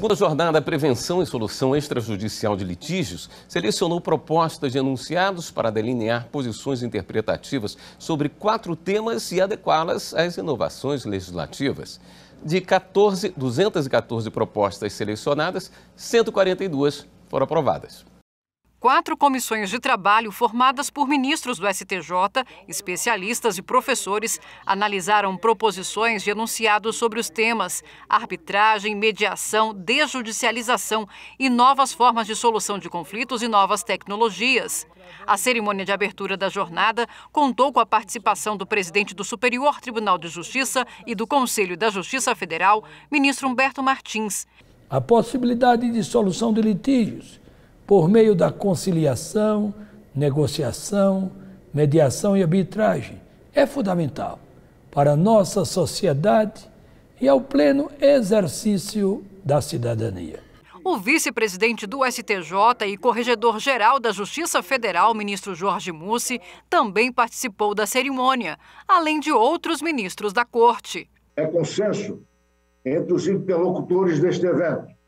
Segunda jornada Prevenção e Solução Extrajudicial de Litígios selecionou propostas de enunciados para delinear posições interpretativas sobre quatro temas e adequá-las às inovações legislativas. De 14, 214 propostas selecionadas, 142 foram aprovadas quatro comissões de trabalho formadas por ministros do STJ, especialistas e professores analisaram proposições de enunciados sobre os temas arbitragem, mediação, desjudicialização e novas formas de solução de conflitos e novas tecnologias. A cerimônia de abertura da jornada contou com a participação do presidente do Superior Tribunal de Justiça e do Conselho da Justiça Federal, ministro Humberto Martins. A possibilidade de solução de litígios por meio da conciliação, negociação, mediação e arbitragem, é fundamental para nossa sociedade e ao pleno exercício da cidadania. O vice-presidente do STJ e corregedor-geral da Justiça Federal, ministro Jorge Mussi, também participou da cerimônia, além de outros ministros da Corte. É consenso entre os interlocutores deste evento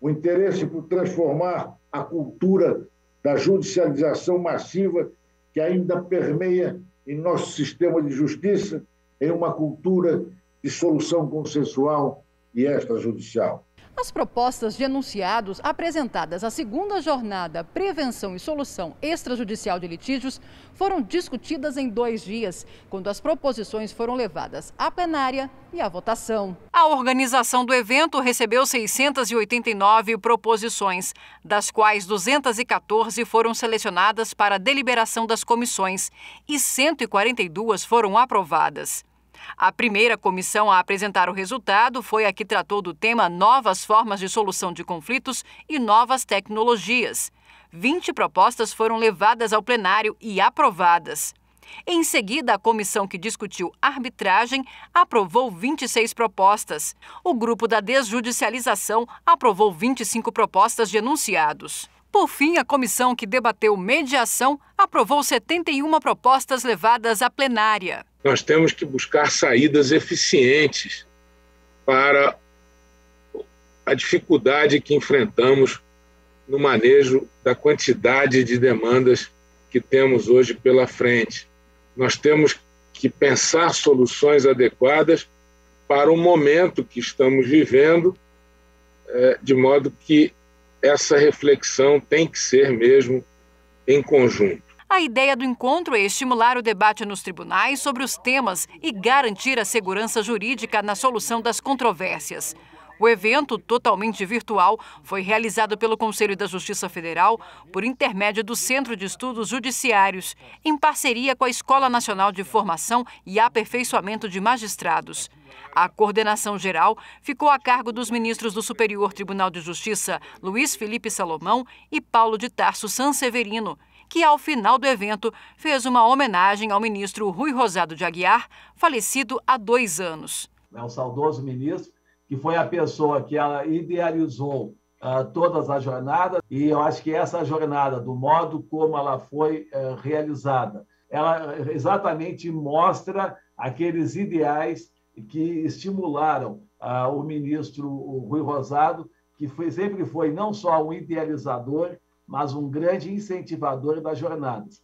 o interesse por transformar a cultura da judicialização massiva que ainda permeia em nosso sistema de justiça em uma cultura de solução consensual e extrajudicial. As propostas de enunciados apresentadas à segunda jornada Prevenção e Solução Extrajudicial de Litígios foram discutidas em dois dias, quando as proposições foram levadas à plenária e à votação. A organização do evento recebeu 689 proposições, das quais 214 foram selecionadas para a deliberação das comissões e 142 foram aprovadas. A primeira comissão a apresentar o resultado foi a que tratou do tema Novas Formas de Solução de Conflitos e Novas Tecnologias. 20 propostas foram levadas ao plenário e aprovadas. Em seguida, a comissão que discutiu arbitragem aprovou 26 propostas. O grupo da desjudicialização aprovou 25 propostas de enunciados. Por fim, a comissão que debateu mediação aprovou 71 propostas levadas à plenária nós temos que buscar saídas eficientes para a dificuldade que enfrentamos no manejo da quantidade de demandas que temos hoje pela frente. Nós temos que pensar soluções adequadas para o momento que estamos vivendo, é, de modo que essa reflexão tem que ser mesmo em conjunto. A ideia do encontro é estimular o debate nos tribunais sobre os temas e garantir a segurança jurídica na solução das controvérsias. O evento, totalmente virtual, foi realizado pelo Conselho da Justiça Federal por intermédio do Centro de Estudos Judiciários, em parceria com a Escola Nacional de Formação e Aperfeiçoamento de Magistrados. A coordenação geral ficou a cargo dos ministros do Superior Tribunal de Justiça, Luiz Felipe Salomão e Paulo de Tarso Sanseverino, que, ao final do evento, fez uma homenagem ao ministro Rui Rosado de Aguiar, falecido há dois anos. É um saudoso ministro, que foi a pessoa que ela idealizou uh, todas as jornadas, e eu acho que essa jornada, do modo como ela foi uh, realizada, ela eh, exatamente mostra aqueles ideais que estimularam uh, o ministro Rui Rosado, que foi, sempre foi não só um idealizador, mas um grande incentivador das jornadas.